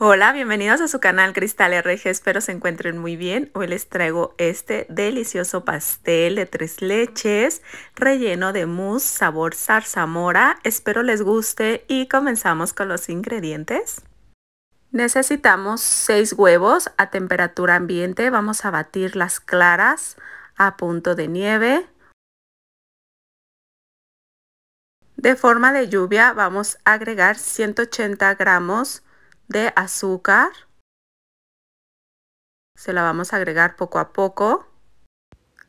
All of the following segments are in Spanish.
Hola, bienvenidos a su canal Cristal RG, espero se encuentren muy bien. Hoy les traigo este delicioso pastel de tres leches relleno de mousse sabor zarzamora. Espero les guste y comenzamos con los ingredientes. Necesitamos seis huevos a temperatura ambiente, vamos a batir las claras a punto de nieve. De forma de lluvia vamos a agregar 180 gramos de azúcar. Se la vamos a agregar poco a poco.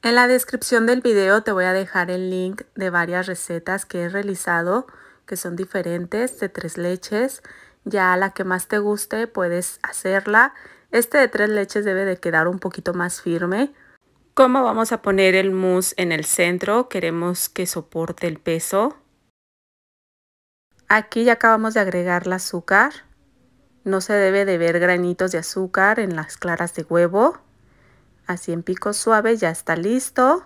En la descripción del video te voy a dejar el link de varias recetas que he realizado, que son diferentes, de tres leches. Ya la que más te guste puedes hacerla. Este de tres leches debe de quedar un poquito más firme. ¿Cómo vamos a poner el mousse en el centro? Queremos que soporte el peso. Aquí ya acabamos de agregar el azúcar. No se debe de ver granitos de azúcar en las claras de huevo. Así en pico suave ya está listo.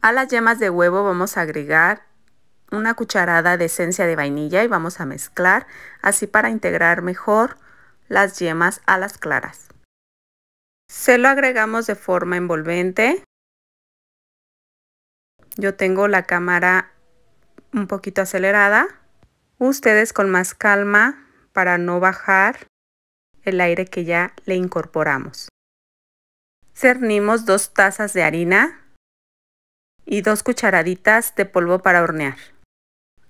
A las yemas de huevo vamos a agregar una cucharada de esencia de vainilla y vamos a mezclar así para integrar mejor las yemas a las claras. Se lo agregamos de forma envolvente. Yo tengo la cámara un poquito acelerada. Ustedes con más calma para no bajar el aire que ya le incorporamos. Cernimos dos tazas de harina y dos cucharaditas de polvo para hornear.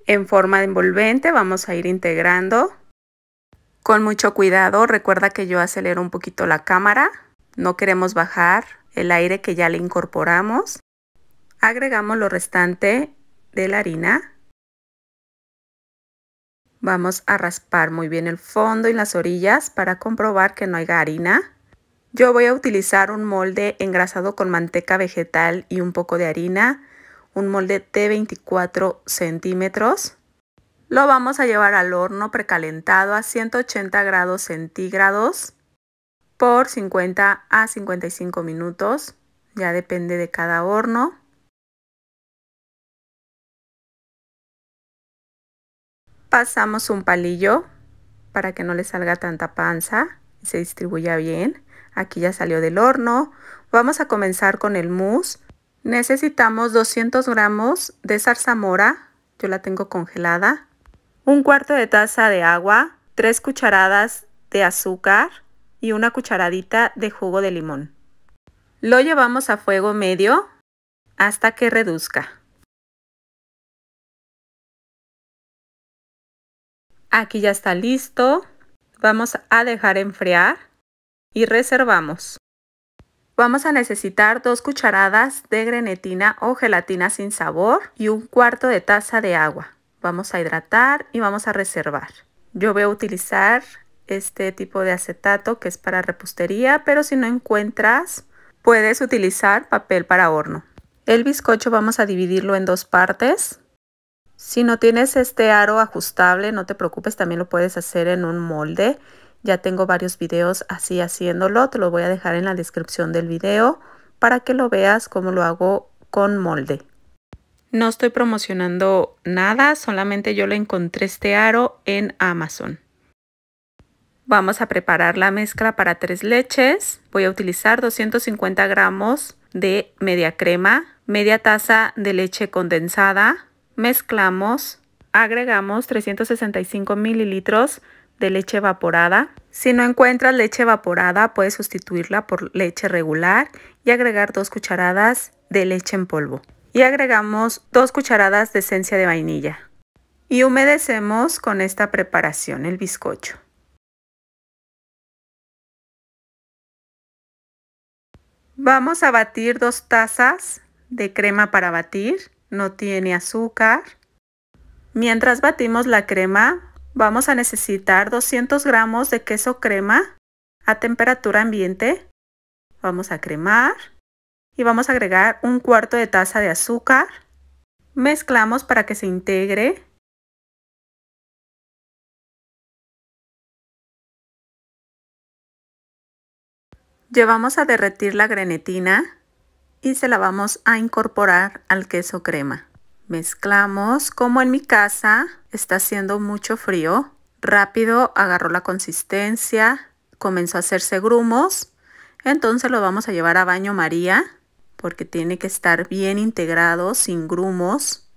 En forma de envolvente vamos a ir integrando. Con mucho cuidado, recuerda que yo acelero un poquito la cámara. No queremos bajar el aire que ya le incorporamos. Agregamos lo restante de la harina Vamos a raspar muy bien el fondo y las orillas para comprobar que no haya harina. Yo voy a utilizar un molde engrasado con manteca vegetal y un poco de harina, un molde de 24 centímetros. Lo vamos a llevar al horno precalentado a 180 grados centígrados por 50 a 55 minutos, ya depende de cada horno. pasamos un palillo para que no le salga tanta panza y se distribuya bien. Aquí ya salió del horno. Vamos a comenzar con el mousse. Necesitamos 200 gramos de zarzamora, yo la tengo congelada, un cuarto de taza de agua, 3 cucharadas de azúcar y una cucharadita de jugo de limón. Lo llevamos a fuego medio hasta que reduzca. Aquí ya está listo. Vamos a dejar enfriar y reservamos. Vamos a necesitar dos cucharadas de grenetina o gelatina sin sabor y un cuarto de taza de agua. Vamos a hidratar y vamos a reservar. Yo voy a utilizar este tipo de acetato que es para repostería, pero si no encuentras, puedes utilizar papel para horno. El bizcocho vamos a dividirlo en dos partes. Si no tienes este aro ajustable, no te preocupes, también lo puedes hacer en un molde. Ya tengo varios videos así haciéndolo, te lo voy a dejar en la descripción del video para que lo veas cómo lo hago con molde. No estoy promocionando nada, solamente yo le encontré este aro en Amazon. Vamos a preparar la mezcla para tres leches. Voy a utilizar 250 gramos de media crema, media taza de leche condensada, mezclamos, agregamos 365 mililitros de leche evaporada. Si no encuentras leche evaporada, puedes sustituirla por leche regular y agregar dos cucharadas de leche en polvo. Y agregamos dos cucharadas de esencia de vainilla. Y humedecemos con esta preparación el bizcocho. Vamos a batir dos tazas de crema para batir no tiene azúcar. Mientras batimos la crema, vamos a necesitar 200 gramos de queso crema a temperatura ambiente. Vamos a cremar y vamos a agregar un cuarto de taza de azúcar. Mezclamos para que se integre. Llevamos a derretir la grenetina y se la vamos a incorporar al queso crema. Mezclamos, como en mi casa está haciendo mucho frío, rápido agarró la consistencia, comenzó a hacerse grumos, entonces lo vamos a llevar a baño María porque tiene que estar bien integrado, sin grumos.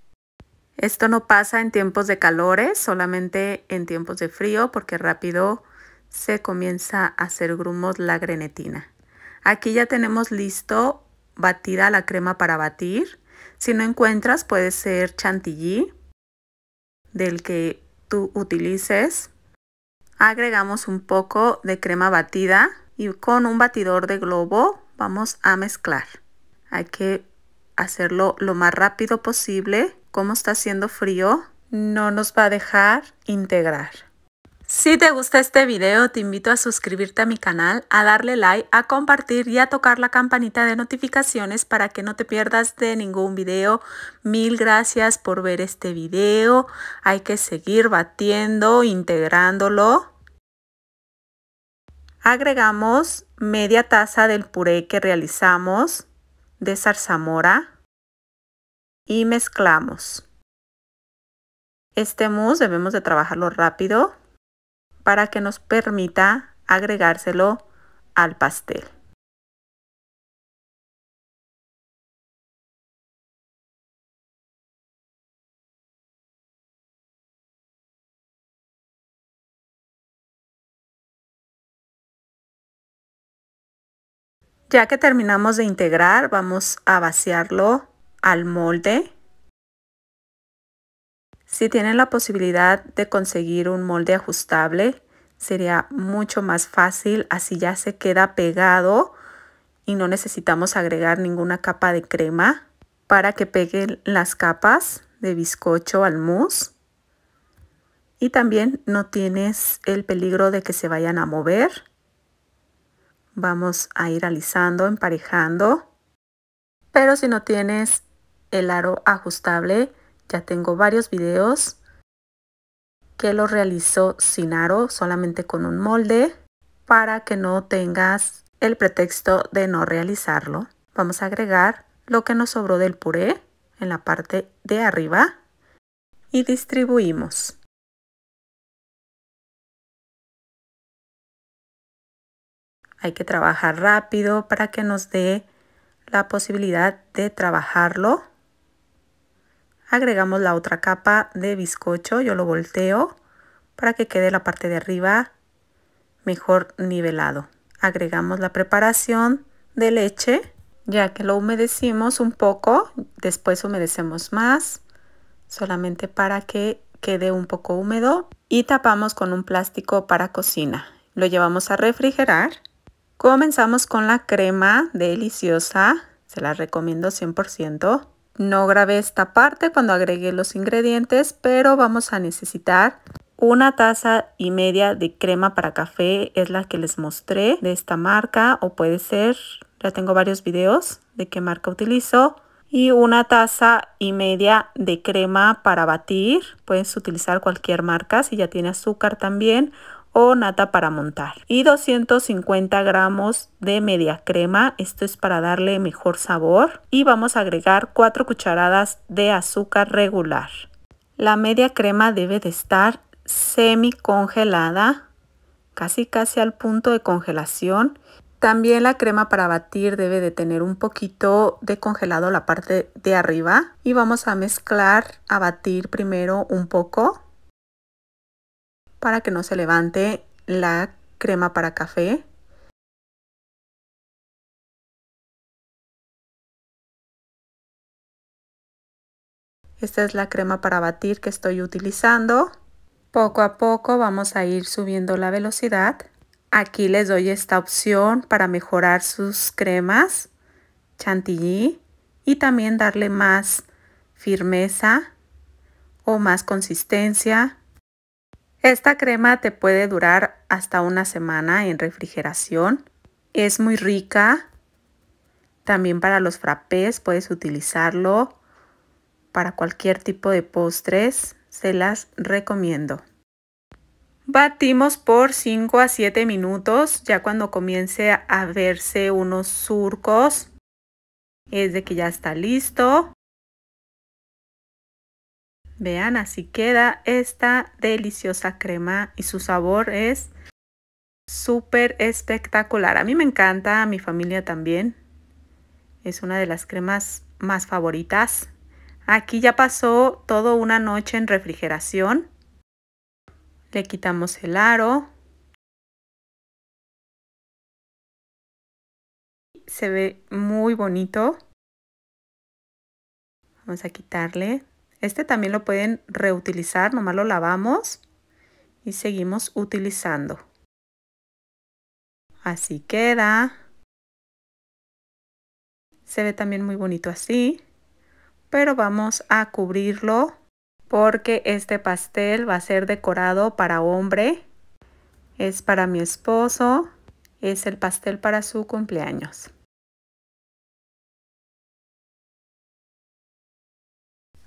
Esto no pasa en tiempos de calores, solamente en tiempos de frío porque rápido se comienza a hacer grumos la grenetina. Aquí ya tenemos listo batida la crema para batir. Si no encuentras, puede ser chantilly del que tú utilices. Agregamos un poco de crema batida y con un batidor de globo vamos a mezclar. Hay que hacerlo lo más rápido posible. Como está haciendo frío, no nos va a dejar integrar. Si te gusta este video, te invito a suscribirte a mi canal, a darle like, a compartir y a tocar la campanita de notificaciones para que no te pierdas de ningún video. Mil gracias por ver este video. Hay que seguir batiendo, integrándolo. Agregamos media taza del puré que realizamos de zarzamora y mezclamos. Este mousse debemos de trabajarlo rápido para que nos permita agregárselo al pastel. Ya que terminamos de integrar, vamos a vaciarlo al molde si tienen la posibilidad de conseguir un molde ajustable, sería mucho más fácil, así ya se queda pegado y no necesitamos agregar ninguna capa de crema para que peguen las capas de bizcocho al mousse. Y también no tienes el peligro de que se vayan a mover. Vamos a ir alisando, emparejando. Pero si no tienes el aro ajustable, ya tengo varios videos que lo realizó sin aro, solamente con un molde, para que no tengas el pretexto de no realizarlo. Vamos a agregar lo que nos sobró del puré en la parte de arriba y distribuimos. Hay que trabajar rápido para que nos dé la posibilidad de trabajarlo agregamos la otra capa de bizcocho, yo lo volteo para que quede la parte de arriba mejor nivelado. Agregamos la preparación de leche, ya que lo humedecimos un poco, después humedecemos más, solamente para que quede un poco húmedo y tapamos con un plástico para cocina. Lo llevamos a refrigerar. Comenzamos con la crema deliciosa, se la recomiendo 100%. No grabé esta parte cuando agregué los ingredientes, pero vamos a necesitar una taza y media de crema para café. Es la que les mostré de esta marca o puede ser, ya tengo varios videos de qué marca utilizo. Y una taza y media de crema para batir. Puedes utilizar cualquier marca si ya tiene azúcar también o nata para montar y 250 gramos de media crema esto es para darle mejor sabor y vamos a agregar 4 cucharadas de azúcar regular la media crema debe de estar semi congelada casi casi al punto de congelación también la crema para batir debe de tener un poquito de congelado la parte de arriba y vamos a mezclar a batir primero un poco para que no se levante la crema para café. Esta es la crema para batir que estoy utilizando. Poco a poco vamos a ir subiendo la velocidad. Aquí les doy esta opción para mejorar sus cremas chantilly y también darle más firmeza o más consistencia esta crema te puede durar hasta una semana en refrigeración. Es muy rica. También para los frappés puedes utilizarlo. Para cualquier tipo de postres se las recomiendo. Batimos por 5 a 7 minutos, ya cuando comience a verse unos surcos, es de que ya está listo. Vean, así queda esta deliciosa crema y su sabor es súper espectacular. A mí me encanta, a mi familia también. Es una de las cremas más favoritas. Aquí ya pasó toda una noche en refrigeración. Le quitamos el aro. Se ve muy bonito. Vamos a quitarle este también lo pueden reutilizar, nomás lo lavamos y seguimos utilizando. Así queda. Se ve también muy bonito así, pero vamos a cubrirlo porque este pastel va a ser decorado para hombre. Es para mi esposo, es el pastel para su cumpleaños.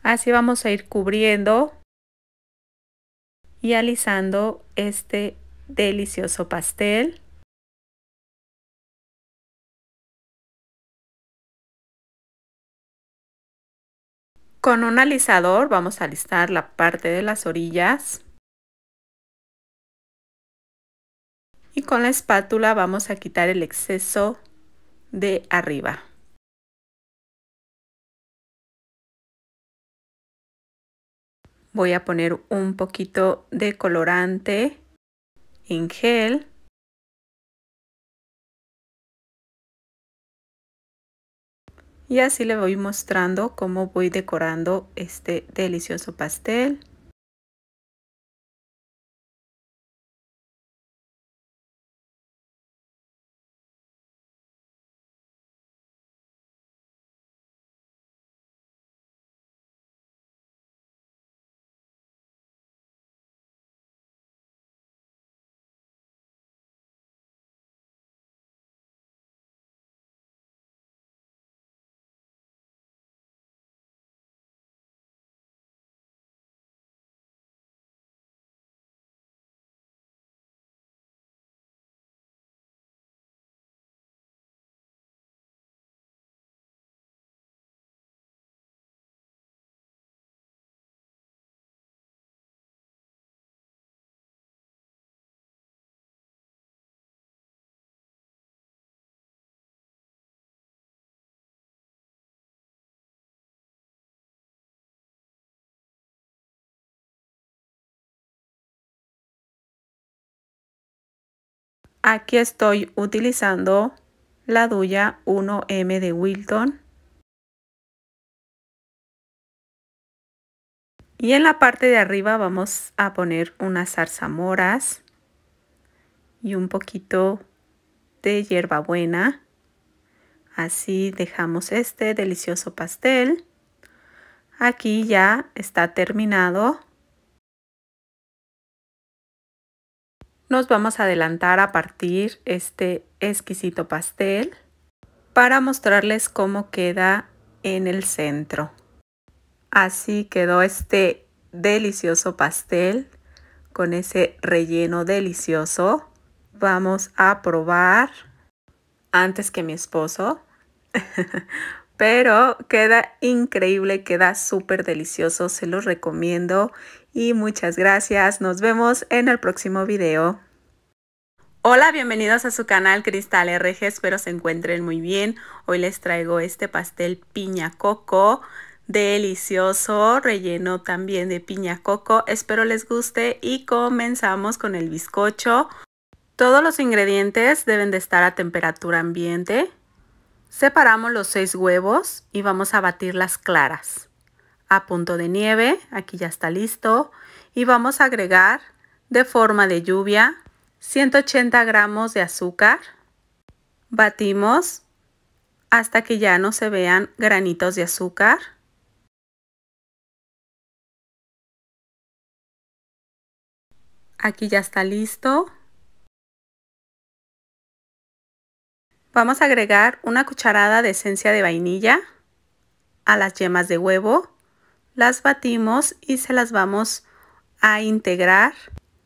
Así vamos a ir cubriendo y alisando este delicioso pastel. Con un alisador vamos a alisar la parte de las orillas. Y con la espátula vamos a quitar el exceso de arriba. voy a poner un poquito de colorante en gel. Y así le voy mostrando cómo voy decorando este delicioso pastel. Aquí estoy utilizando la Duya 1M de Wilton. Y en la parte de arriba vamos a poner unas zarzamoras y un poquito de hierbabuena. Así dejamos este delicioso pastel. Aquí ya está terminado. Nos vamos a adelantar a partir este exquisito pastel para mostrarles cómo queda en el centro. Así quedó este delicioso pastel con ese relleno delicioso. Vamos a probar antes que mi esposo pero queda increíble, queda súper delicioso, se los recomiendo y muchas gracias, nos vemos en el próximo video. Hola, bienvenidos a su canal Cristal RG, espero se encuentren muy bien. Hoy les traigo este pastel piña coco, delicioso, relleno también de piña coco, espero les guste y comenzamos con el bizcocho. Todos los ingredientes deben de estar a temperatura ambiente. Separamos los seis huevos y vamos a batir las claras. A punto de nieve, aquí ya está listo. Y vamos a agregar de forma de lluvia 180 gramos de azúcar. Batimos hasta que ya no se vean granitos de azúcar. Aquí ya está listo. Vamos a agregar una cucharada de esencia de vainilla a las yemas de huevo. Las batimos y se las vamos a integrar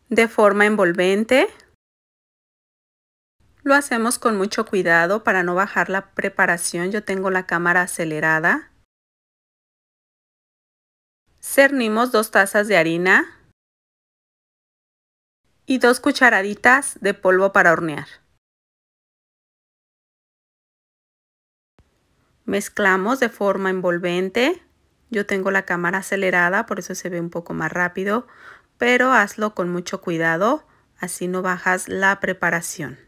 de forma envolvente. Lo hacemos con mucho cuidado para no bajar la preparación. Yo tengo la cámara acelerada. Cernimos dos tazas de harina y dos cucharaditas de polvo para hornear. Mezclamos de forma envolvente. Yo tengo la cámara acelerada, por eso se ve un poco más rápido, pero hazlo con mucho cuidado, así no bajas la preparación.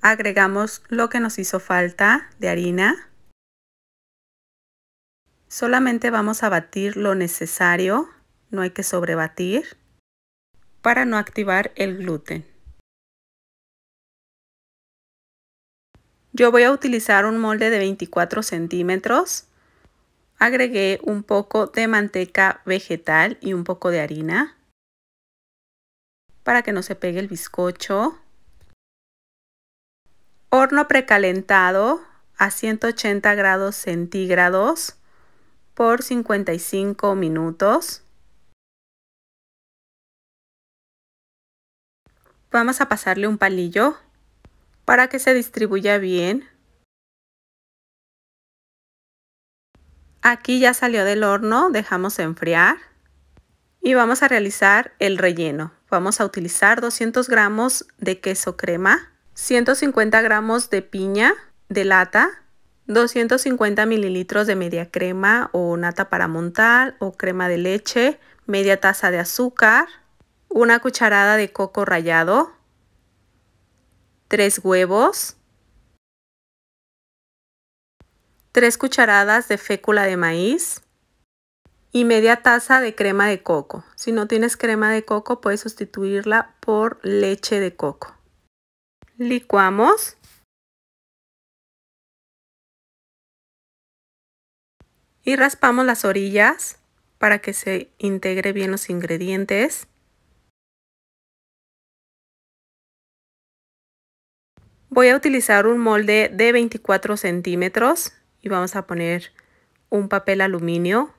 Agregamos lo que nos hizo falta de harina. Solamente vamos a batir lo necesario, no hay que sobrebatir, para no activar el gluten. Yo voy a utilizar un molde de 24 centímetros. Agregué un poco de manteca vegetal y un poco de harina para que no se pegue el bizcocho. Horno precalentado a 180 grados centígrados por 55 minutos. Vamos a pasarle un palillo para que se distribuya bien. Aquí ya salió del horno, dejamos enfriar y vamos a realizar el relleno. Vamos a utilizar 200 gramos de queso crema, 150 gramos de piña de lata, 250 mililitros de media crema o nata para montar o crema de leche, media taza de azúcar, una cucharada de coco rallado, 3 huevos, 3 cucharadas de fécula de maíz y media taza de crema de coco. Si no tienes crema de coco, puedes sustituirla por leche de coco. Licuamos. Y raspamos las orillas para que se integre bien los ingredientes. Voy a utilizar un molde de 24 centímetros y vamos a poner un papel aluminio.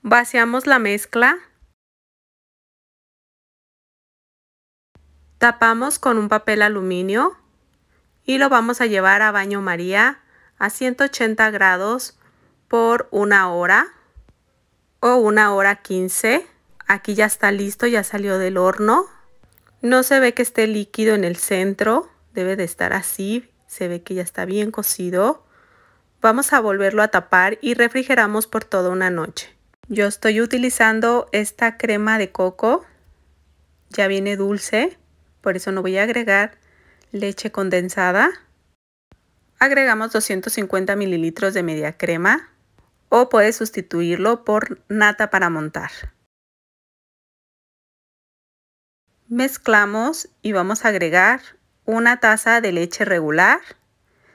Vaciamos la mezcla. Tapamos con un papel aluminio y lo vamos a llevar a baño maría a 180 grados por una hora o una hora 15. Aquí ya está listo, ya salió del horno. No se ve que esté líquido en el centro, debe de estar así, se ve que ya está bien cocido. Vamos a volverlo a tapar y refrigeramos por toda una noche. Yo estoy utilizando esta crema de coco, ya viene dulce, por eso no voy a agregar leche condensada. Agregamos 250 mililitros de media crema o puedes sustituirlo por nata para montar. Mezclamos y vamos a agregar una taza de leche regular.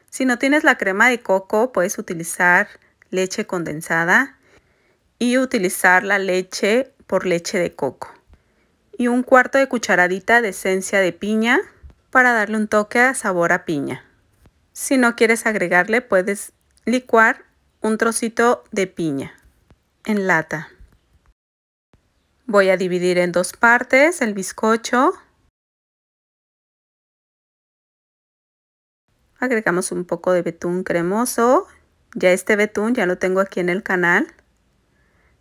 Si no tienes la crema de coco, puedes utilizar leche condensada y utilizar la leche por leche de coco. Y un cuarto de cucharadita de esencia de piña para darle un toque a sabor a piña. Si no quieres agregarle, puedes licuar un trocito de piña en lata. Voy a dividir en dos partes el bizcocho. Agregamos un poco de betún cremoso. Ya este betún ya lo tengo aquí en el canal.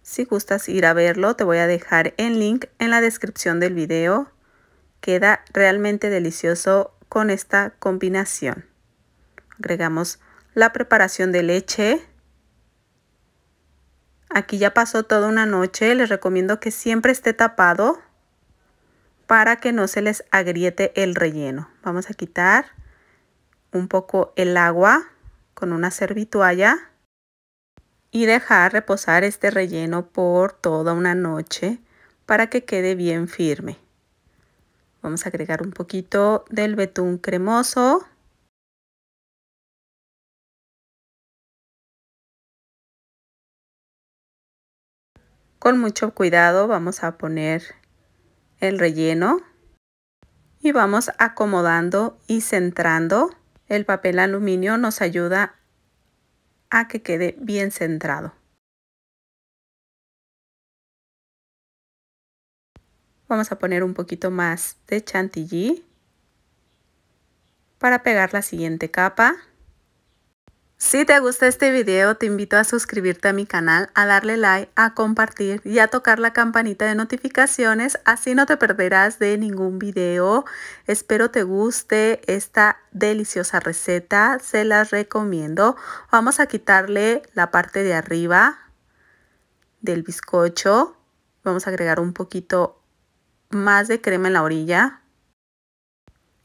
Si gustas ir a verlo, te voy a dejar el link en la descripción del video. Queda realmente delicioso con esta combinación. Agregamos la preparación de leche. Aquí ya pasó toda una noche. Les recomiendo que siempre esté tapado para que no se les agriete el relleno. Vamos a quitar un poco el agua con una servitualla y dejar reposar este relleno por toda una noche para que quede bien firme. Vamos a agregar un poquito del betún cremoso. Con mucho cuidado vamos a poner el relleno y vamos acomodando y centrando. El papel aluminio nos ayuda a que quede bien centrado. Vamos a poner un poquito más de chantilly para pegar la siguiente capa. Si te gusta este video, te invito a suscribirte a mi canal, a darle like, a compartir y a tocar la campanita de notificaciones, así no te perderás de ningún video. Espero te guste esta deliciosa receta, se las recomiendo. Vamos a quitarle la parte de arriba del bizcocho. Vamos a agregar un poquito más de crema en la orilla.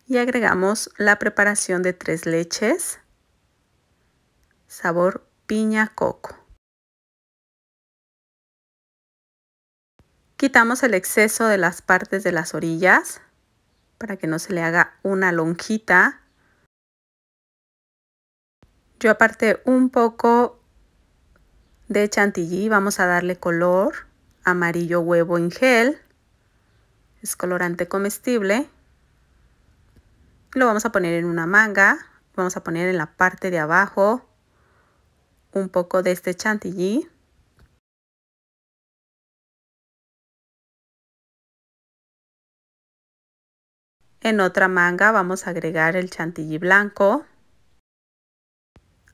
Y agregamos la preparación de tres leches sabor piña coco. Quitamos el exceso de las partes de las orillas para que no se le haga una lonjita. Yo aparté un poco de chantilly, vamos a darle color amarillo huevo en gel, es colorante comestible. Lo vamos a poner en una manga, vamos a poner en la parte de abajo un poco de este chantilly. En otra manga vamos a agregar el chantilly blanco.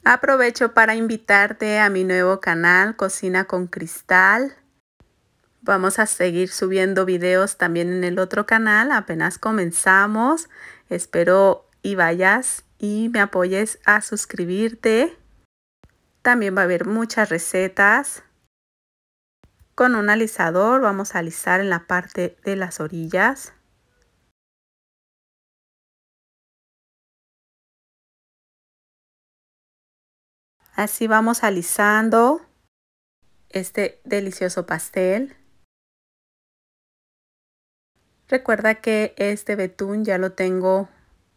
Aprovecho para invitarte a mi nuevo canal Cocina con Cristal. Vamos a seguir subiendo videos también en el otro canal, apenas comenzamos. Espero y vayas y me apoyes a suscribirte. También va a haber muchas recetas. Con un alisador vamos a alisar en la parte de las orillas. Así vamos alisando este delicioso pastel. Recuerda que este betún ya lo tengo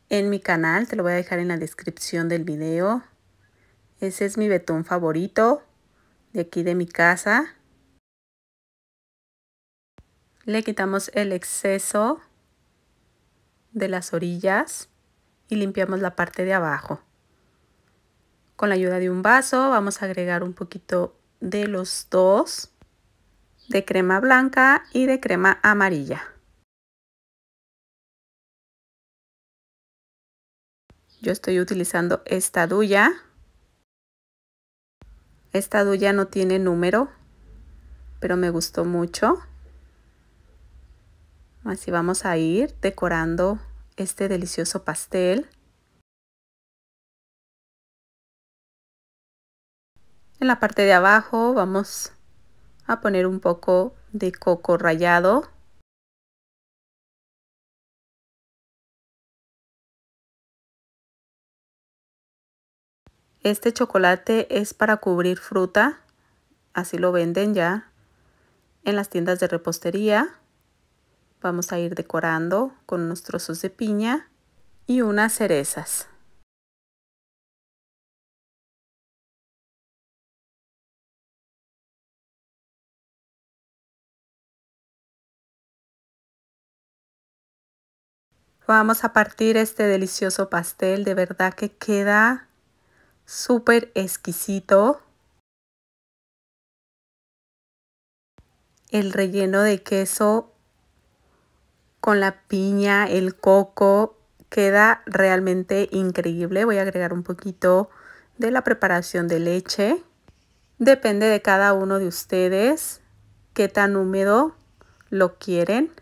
en mi canal, te lo voy a dejar en la descripción del video. Ese es mi betún favorito de aquí de mi casa. Le quitamos el exceso de las orillas y limpiamos la parte de abajo. Con la ayuda de un vaso vamos a agregar un poquito de los dos, de crema blanca y de crema amarilla. Yo estoy utilizando esta duya esta duya no tiene número, pero me gustó mucho. Así vamos a ir decorando este delicioso pastel. En la parte de abajo vamos a poner un poco de coco rallado Este chocolate es para cubrir fruta, así lo venden ya en las tiendas de repostería. Vamos a ir decorando con unos trozos de piña y unas cerezas. Vamos a partir este delicioso pastel, de verdad que queda súper exquisito. El relleno de queso con la piña, el coco, queda realmente increíble. Voy a agregar un poquito de la preparación de leche. Depende de cada uno de ustedes qué tan húmedo lo quieren.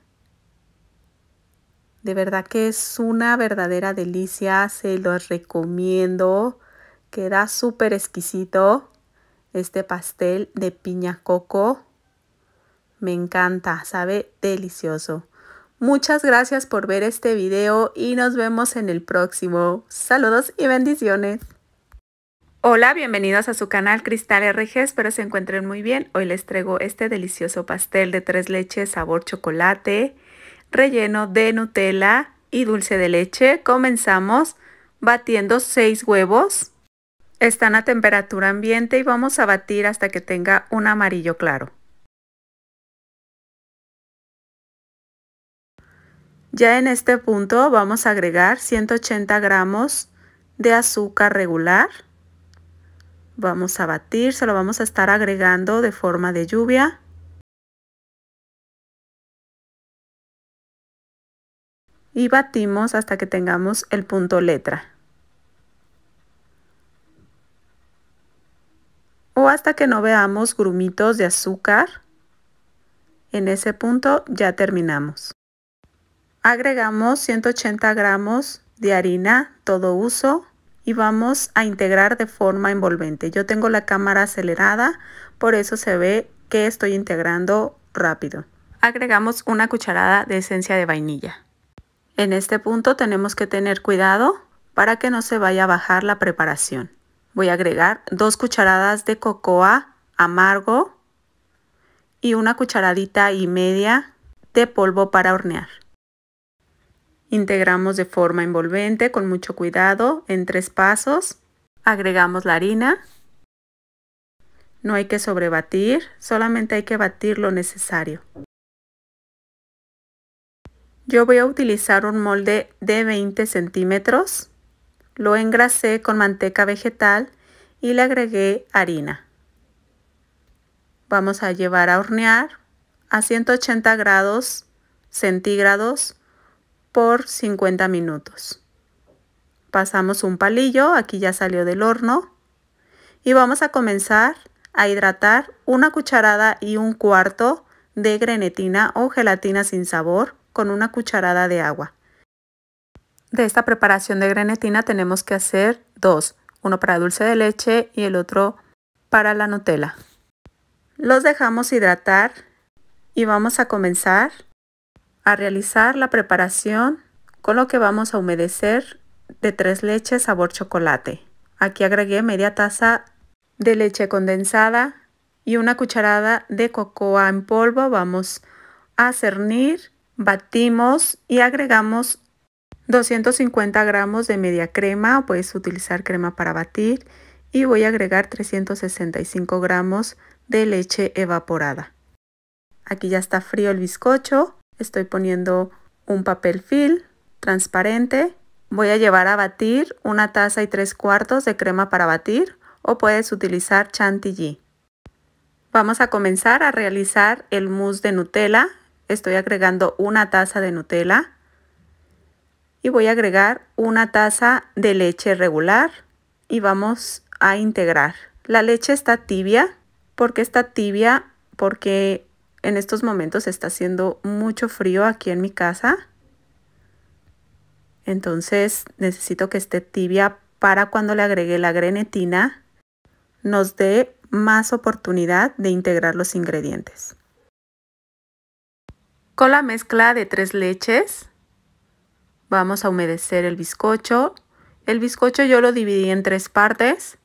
De verdad que es una verdadera delicia, se los recomiendo. Queda súper exquisito este pastel de piña coco. Me encanta, sabe delicioso. Muchas gracias por ver este video y nos vemos en el próximo. Saludos y bendiciones. Hola, bienvenidos a su canal Cristal RG, espero se encuentren muy bien. Hoy les traigo este delicioso pastel de tres leches sabor chocolate, relleno de Nutella y dulce de leche. Comenzamos batiendo seis huevos. Están a temperatura ambiente y vamos a batir hasta que tenga un amarillo claro. Ya en este punto vamos a agregar 180 gramos de azúcar regular. Vamos a batir, se lo vamos a estar agregando de forma de lluvia. Y batimos hasta que tengamos el punto letra. o hasta que no veamos grumitos de azúcar. En ese punto ya terminamos. Agregamos 180 gramos de harina todo uso y vamos a integrar de forma envolvente. Yo tengo la cámara acelerada, por eso se ve que estoy integrando rápido. Agregamos una cucharada de esencia de vainilla. En este punto tenemos que tener cuidado para que no se vaya a bajar la preparación voy a agregar dos cucharadas de cocoa amargo y una cucharadita y media de polvo para hornear. Integramos de forma envolvente con mucho cuidado en tres pasos. Agregamos la harina. No hay que sobrebatir, solamente hay que batir lo necesario. Yo voy a utilizar un molde de 20 centímetros lo engrasé con manteca vegetal y le agregué harina. Vamos a llevar a hornear a 180 grados centígrados por 50 minutos. Pasamos un palillo, aquí ya salió del horno. Y vamos a comenzar a hidratar una cucharada y un cuarto de grenetina o gelatina sin sabor con una cucharada de agua. De esta preparación de grenetina tenemos que hacer dos, uno para dulce de leche y el otro para la Nutella. Los dejamos hidratar y vamos a comenzar a realizar la preparación con lo que vamos a humedecer de tres leches sabor chocolate. Aquí agregué media taza de leche condensada y una cucharada de cocoa en polvo. Vamos a cernir, batimos y agregamos 250 gramos de media crema, puedes utilizar crema para batir y voy a agregar 365 gramos de leche evaporada. Aquí ya está frío el bizcocho, estoy poniendo un papel film transparente. Voy a llevar a batir una taza y tres cuartos de crema para batir o puedes utilizar chantilly. Vamos a comenzar a realizar el mousse de Nutella. Estoy agregando una taza de Nutella y voy a agregar una taza de leche regular y vamos a integrar. La leche está tibia. porque está tibia? Porque en estos momentos está haciendo mucho frío aquí en mi casa. Entonces necesito que esté tibia para cuando le agregue la grenetina nos dé más oportunidad de integrar los ingredientes. Con la mezcla de tres leches Vamos a humedecer el bizcocho. El bizcocho yo lo dividí en tres partes.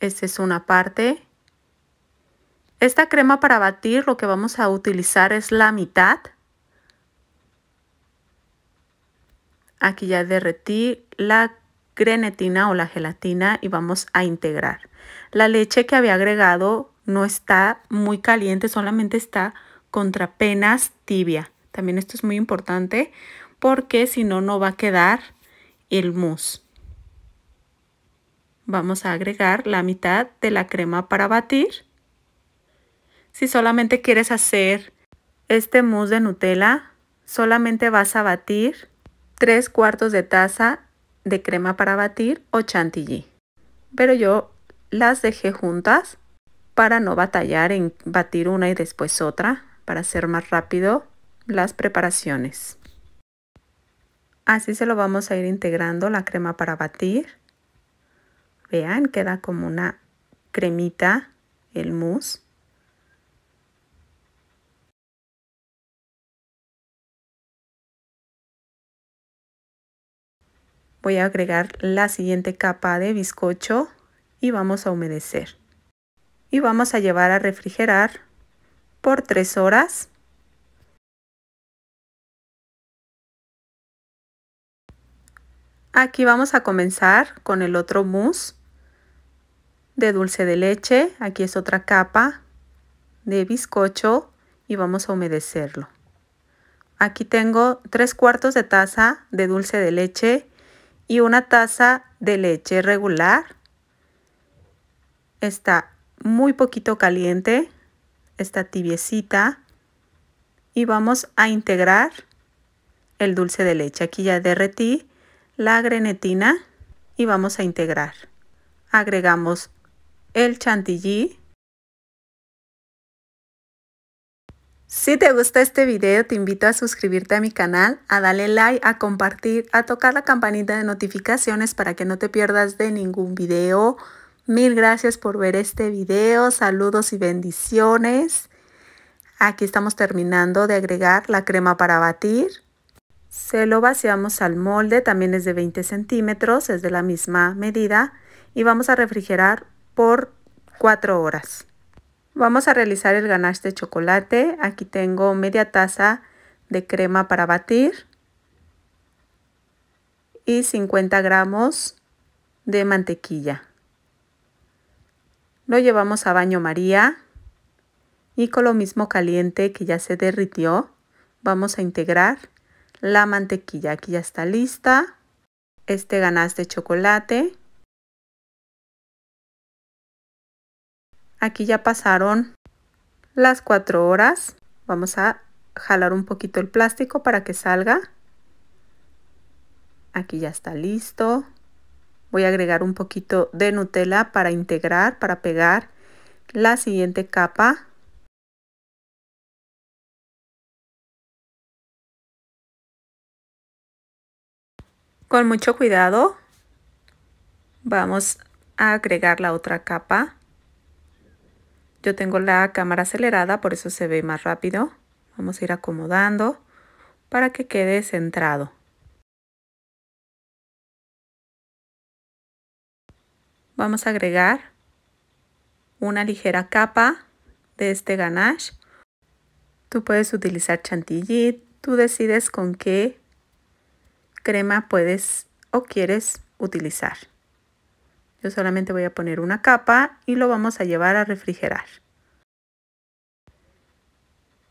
Esta es una parte. Esta crema para batir lo que vamos a utilizar es la mitad. Aquí ya derretí la grenetina o la gelatina y vamos a integrar. La leche que había agregado no está muy caliente, solamente está contra penas tibia. También esto es muy importante porque si no, no va a quedar el mousse. Vamos a agregar la mitad de la crema para batir. Si solamente quieres hacer este mousse de Nutella, solamente vas a batir 3 cuartos de taza de crema para batir o chantilly. Pero yo las dejé juntas para no batallar en batir una y después otra, para ser más rápido las preparaciones. Así se lo vamos a ir integrando la crema para batir. Vean, queda como una cremita el mousse. voy a agregar la siguiente capa de bizcocho y vamos a humedecer. Y vamos a llevar a refrigerar por tres horas Aquí vamos a comenzar con el otro mousse de dulce de leche. Aquí es otra capa de bizcocho y vamos a humedecerlo. Aquí tengo tres cuartos de taza de dulce de leche y una taza de leche regular. Está muy poquito caliente, está tibiecita y vamos a integrar el dulce de leche. Aquí ya derretí la grenetina y vamos a integrar. Agregamos el chantilly. Si te gusta este video, te invito a suscribirte a mi canal, a darle like, a compartir, a tocar la campanita de notificaciones para que no te pierdas de ningún video. Mil gracias por ver este video, saludos y bendiciones. Aquí estamos terminando de agregar la crema para batir. Se lo vaciamos al molde, también es de 20 centímetros, es de la misma medida y vamos a refrigerar por 4 horas. Vamos a realizar el ganache de chocolate. Aquí tengo media taza de crema para batir y 50 gramos de mantequilla. Lo llevamos a baño maría y con lo mismo caliente que ya se derritió vamos a integrar la mantequilla. Aquí ya está lista. Este de chocolate. Aquí ya pasaron las cuatro horas. Vamos a jalar un poquito el plástico para que salga. Aquí ya está listo. Voy a agregar un poquito de Nutella para integrar, para pegar la siguiente capa. Con mucho cuidado vamos a agregar la otra capa. Yo tengo la cámara acelerada, por eso se ve más rápido. Vamos a ir acomodando para que quede centrado. Vamos a agregar una ligera capa de este ganache. Tú puedes utilizar chantilly, tú decides con qué crema puedes o quieres utilizar. Yo solamente voy a poner una capa y lo vamos a llevar a refrigerar.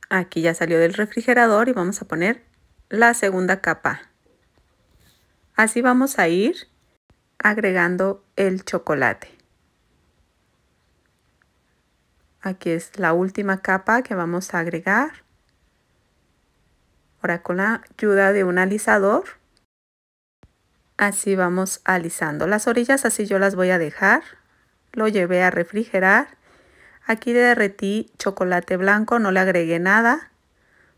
Aquí ya salió del refrigerador y vamos a poner la segunda capa. Así vamos a ir agregando el chocolate. Aquí es la última capa que vamos a agregar. Ahora con la ayuda de un alisador Así vamos alisando. Las orillas así yo las voy a dejar. Lo llevé a refrigerar. Aquí derretí chocolate blanco, no le agregué nada,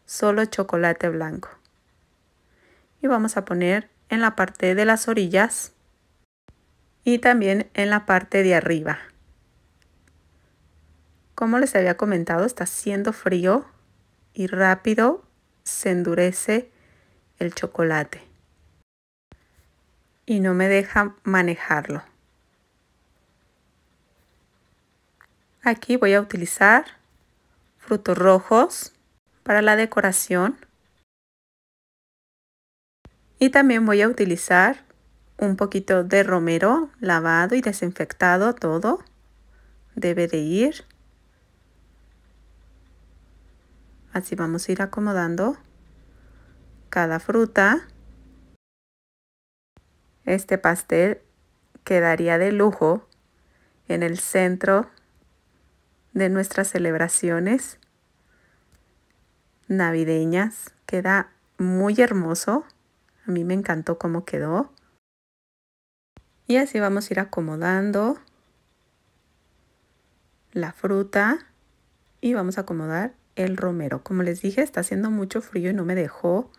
solo chocolate blanco. Y vamos a poner en la parte de las orillas y también en la parte de arriba. Como les había comentado, está haciendo frío y rápido se endurece el chocolate y no me deja manejarlo. Aquí voy a utilizar frutos rojos para la decoración. Y también voy a utilizar un poquito de romero lavado y desinfectado todo. Debe de ir. Así vamos a ir acomodando cada fruta. Este pastel quedaría de lujo en el centro de nuestras celebraciones navideñas. Queda muy hermoso. A mí me encantó cómo quedó. Y así vamos a ir acomodando la fruta y vamos a acomodar el romero. Como les dije, está haciendo mucho frío y no me dejó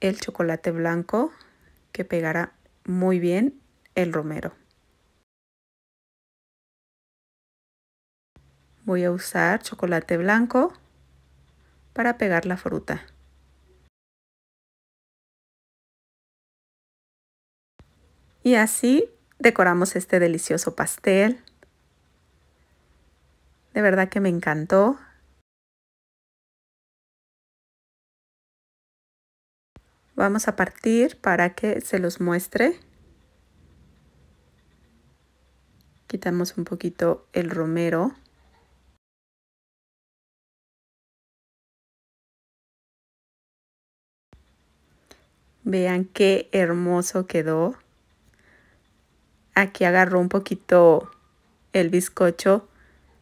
el chocolate blanco que pegará muy bien el romero. Voy a usar chocolate blanco para pegar la fruta. Y así decoramos este delicioso pastel. De verdad que me encantó. Vamos a partir para que se los muestre. Quitamos un poquito el romero. Vean qué hermoso quedó. Aquí agarró un poquito el bizcocho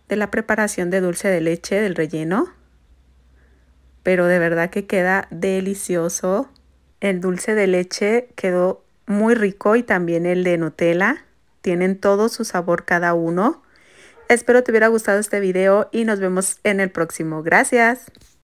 de la preparación de dulce de leche del relleno. Pero de verdad que queda delicioso. El dulce de leche quedó muy rico y también el de Nutella. Tienen todo su sabor cada uno. Espero te hubiera gustado este video y nos vemos en el próximo. Gracias.